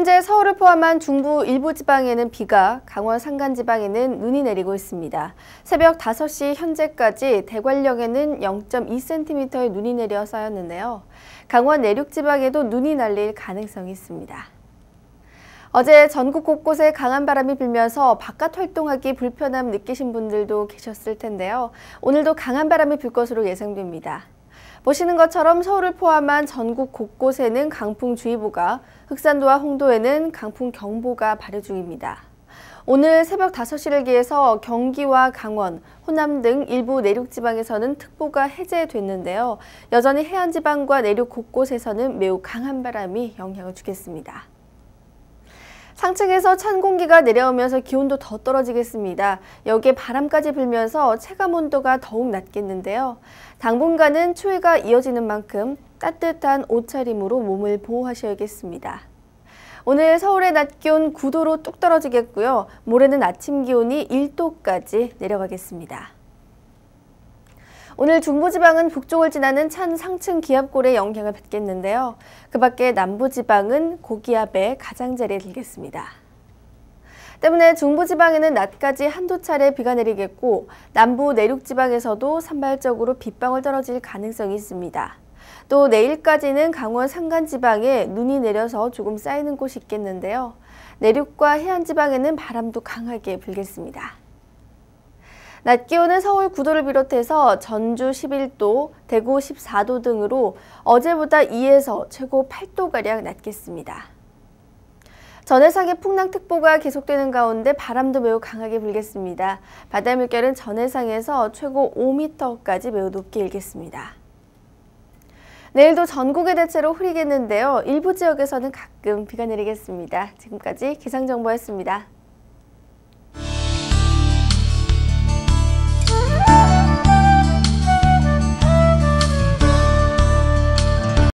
현재 서울을 포함한 중부 일부 지방에는 비가, 강원 산간 지방에는 눈이 내리고 있습니다. 새벽 5시 현재까지 대관령에는 0.2cm의 눈이 내려 쌓였는데요. 강원 내륙 지방에도 눈이 날릴 가능성이 있습니다. 어제 전국 곳곳에 강한 바람이 불면서 바깥 활동하기 불편함 느끼신 분들도 계셨을 텐데요. 오늘도 강한 바람이 불 것으로 예상됩니다. 보시는 것처럼 서울을 포함한 전국 곳곳에는 강풍주의보가 흑산도와 홍도에는 강풍 경보가 발효 중입니다. 오늘 새벽 5시를 기해서 경기와 강원, 호남 등 일부 내륙 지방에서는 특보가 해제됐는데요. 여전히 해안 지방과 내륙 곳곳에서는 매우 강한 바람이 영향을 주겠습니다. 상층에서 찬 공기가 내려오면서 기온도 더 떨어지겠습니다. 여기에 바람까지 불면서 체감 온도가 더욱 낮겠는데요. 당분간은 추위가 이어지는 만큼 따뜻한 옷차림으로 몸을 보호하셔야겠습니다. 오늘 서울의 낮 기온 9도로 뚝 떨어지겠고요. 모레는 아침 기온이 1도까지 내려가겠습니다. 오늘 중부지방은 북쪽을 지나는 찬 상층 기압골의 영향을 받겠는데요. 그 밖에 남부지방은 고기압의 가장자리에 들겠습니다. 때문에 중부지방에는 낮까지 한두 차례 비가 내리겠고 남부 내륙지방에서도 산발적으로 빗방울 떨어질 가능성이 있습니다. 또 내일까지는 강원 산간 지방에 눈이 내려서 조금 쌓이는 곳이 있겠는데요. 내륙과 해안 지방에는 바람도 강하게 불겠습니다. 낮 기온은 서울 9도를 비롯해서 전주 11도, 대구 14도 등으로 어제보다 2에서 최고 8도가량 낮겠습니다. 전해상의 풍랑특보가 계속되는 가운데 바람도 매우 강하게 불겠습니다. 바다 물결은 전해상에서 최고 5m까지 매우 높게 일겠습니다. 내일도 전국에 대체로 흐리겠는데요. 일부 지역에서는 가끔 비가 내리겠습니다. 지금까지 기상정보였습니다.